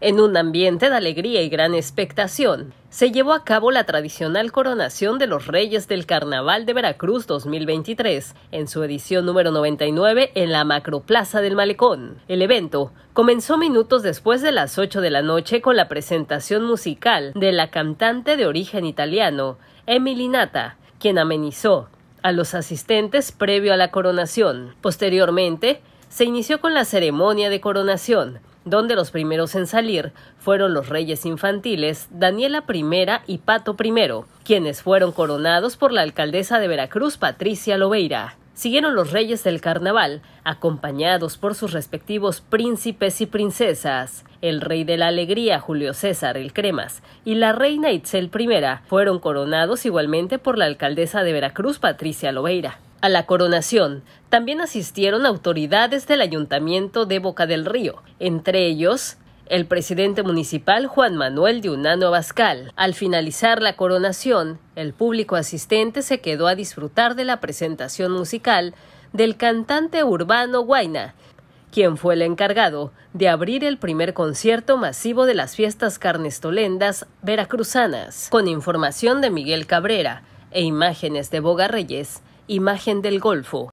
En un ambiente de alegría y gran expectación, se llevó a cabo la tradicional coronación de los Reyes del Carnaval de Veracruz 2023, en su edición número 99 en la Macroplaza del Malecón. El evento comenzó minutos después de las 8 de la noche con la presentación musical de la cantante de origen italiano, Emilinata, quien amenizó a los asistentes previo a la coronación. Posteriormente, se inició con la ceremonia de coronación, donde los primeros en salir fueron los reyes infantiles Daniela I y Pato I, quienes fueron coronados por la alcaldesa de Veracruz, Patricia Lobeira. Siguieron los reyes del carnaval, acompañados por sus respectivos príncipes y princesas. El rey de la alegría, Julio César el Cremas, y la reina Itzel I fueron coronados igualmente por la alcaldesa de Veracruz, Patricia Lobeira. A la coronación también asistieron autoridades del ayuntamiento de Boca del Río, entre ellos el presidente municipal Juan Manuel de Unano Abascal. Al finalizar la coronación, el público asistente se quedó a disfrutar de la presentación musical del cantante urbano Guaina, quien fue el encargado de abrir el primer concierto masivo de las fiestas carnestolendas veracruzanas. Con información de Miguel Cabrera e imágenes de Boga Reyes, Imagen del Golfo.